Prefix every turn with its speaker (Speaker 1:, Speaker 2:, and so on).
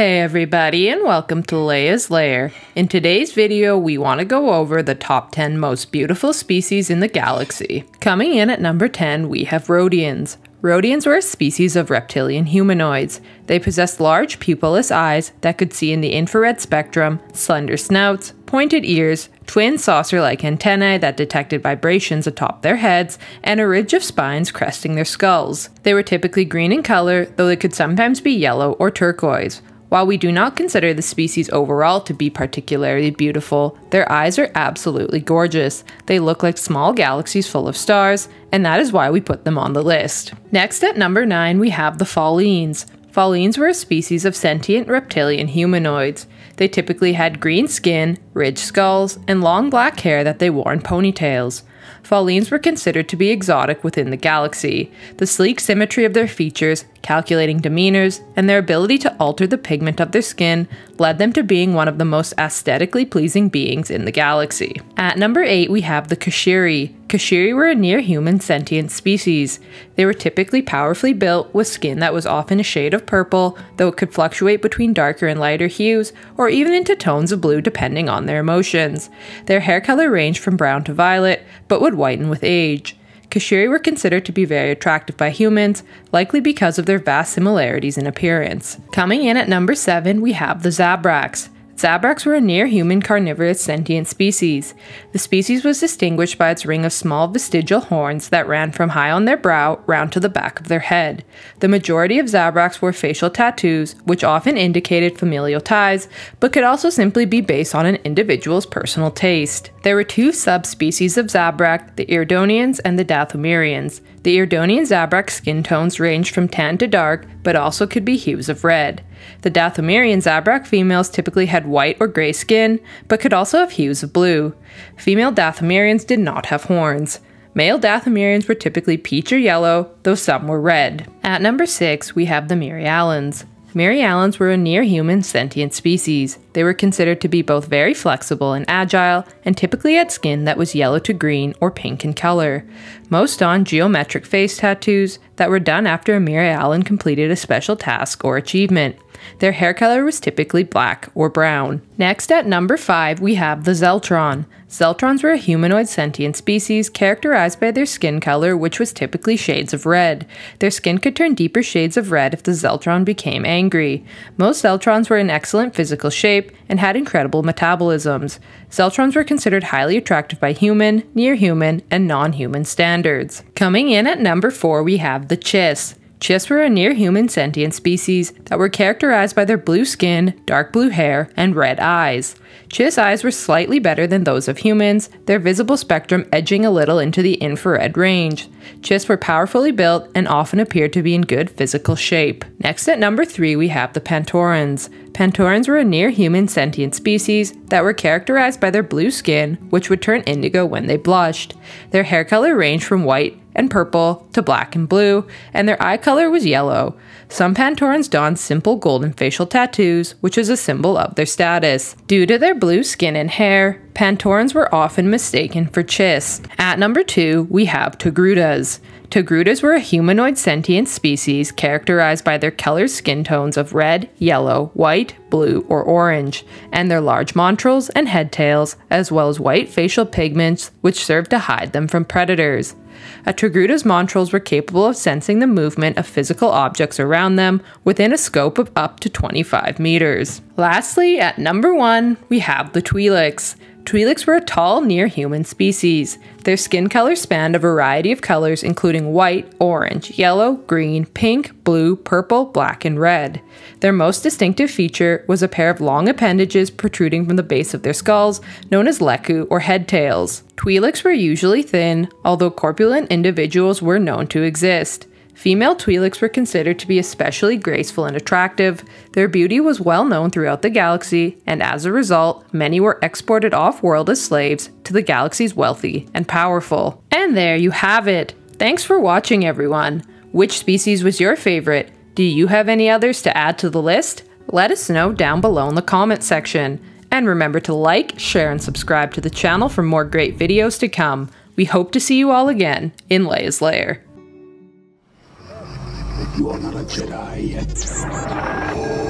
Speaker 1: Hey everybody and welcome to Leia's Lair. In today's video we want to go over the top 10 most beautiful species in the galaxy. Coming in at number 10 we have Rhodians. Rhodians were a species of reptilian humanoids. They possessed large pupilless eyes that could see in the infrared spectrum, slender snouts, pointed ears, twin saucer like antennae that detected vibrations atop their heads, and a ridge of spines cresting their skulls. They were typically green in color, though they could sometimes be yellow or turquoise. While we do not consider the species overall to be particularly beautiful, their eyes are absolutely gorgeous. They look like small galaxies full of stars, and that is why we put them on the list. Next at number 9, we have the Faulines. Faulines were a species of sentient reptilian humanoids. They typically had green skin, ridged skulls, and long black hair that they wore in ponytails. Faulines were considered to be exotic within the galaxy, the sleek symmetry of their features, calculating demeanors, and their ability to alter the pigment of their skin led them to being one of the most aesthetically pleasing beings in the galaxy. At number 8, we have the Kashiri. Kashiri were a near human sentient species. They were typically powerfully built, with skin that was often a shade of purple, though it could fluctuate between darker and lighter hues, or even into tones of blue depending on their emotions. Their hair color ranged from brown to violet, but would whiten with age. Kashiri were considered to be very attractive by humans, likely because of their vast similarities in appearance. Coming in at number 7, we have the Zabraks. Zabraks were a near human carnivorous sentient species. The species was distinguished by its ring of small vestigial horns that ran from high on their brow round to the back of their head. The majority of Zabraks wore facial tattoos, which often indicated familial ties, but could also simply be based on an individual's personal taste. There were two subspecies of Zabrak, the Iridonians and the Dathomirians. The Iridonian Zabrak skin tones range from tan to dark, but also could be hues of red. The Dathomirian Zabrak females typically had white or gray skin, but could also have hues of blue. Female Dathomirians did not have horns. Male Dathomirians were typically peach or yellow, though some were red. At number 6, we have the Myrialans. Allens were a near human sentient species. They were considered to be both very flexible and agile, and typically had skin that was yellow to green or pink in color. Most on geometric face tattoos that were done after a Allen completed a special task or achievement. Their hair color was typically black or brown. Next, at number 5, we have the Zeltron. Zeltrons were a humanoid sentient species characterized by their skin color, which was typically shades of red. Their skin could turn deeper shades of red if the Zeltron became angry. Most Zeltrons were in excellent physical shape shape and had incredible metabolisms. Zeltrons were considered highly attractive by human, near human, and non human standards. Coming in at number 4, we have the Chiss. Chiss were a near human sentient species that were characterized by their blue skin, dark blue hair, and red eyes. Chiss eyes were slightly better than those of humans, their visible spectrum edging a little into the infrared range. Chiss were powerfully built and often appeared to be in good physical shape. Next at number 3 we have the Pantorans. Pantorans were a near human sentient species that were characterized by their blue skin, which would turn indigo when they blushed. Their hair color ranged from white and purple to black and blue, and their eye color was yellow. Some Pantorans donned simple golden facial tattoos, which is a symbol of their status. Due to their blue skin and hair, Pantorans were often mistaken for Chiss. At number two, we have Togrutas. Togrutas were a humanoid sentient species characterized by their color skin tones of red, yellow, white, blue, or orange, and their large montrals and head tails, as well as white facial pigments, which serve to hide them from predators. A montrals were capable of sensing the movement of physical objects around them within a scope of up to 25 meters. Lastly, at number one, we have the Twi'leks. Twi'leks were a tall, near human species. Their skin color spanned a variety of colors, including white, orange, yellow, green, pink, blue, purple, black, and red. Their most distinctive feature was a pair of long appendages protruding from the base of their skulls, known as leku or head tails. Twi'leks were usually thin, although corpulent individuals were known to exist. Female Twi'leks were considered to be especially graceful and attractive. Their beauty was well known throughout the galaxy, and as a result, many were exported off world as slaves to the galaxy's wealthy and powerful. And there you have it! Thanks for watching, everyone! Which species was your favorite? Do you have any others to add to the list? Let us know down below in the comment section. And remember to like, share, and subscribe to the channel for more great videos to come. We hope to see you all again in Leia's Lair. You are not a Jedi yet.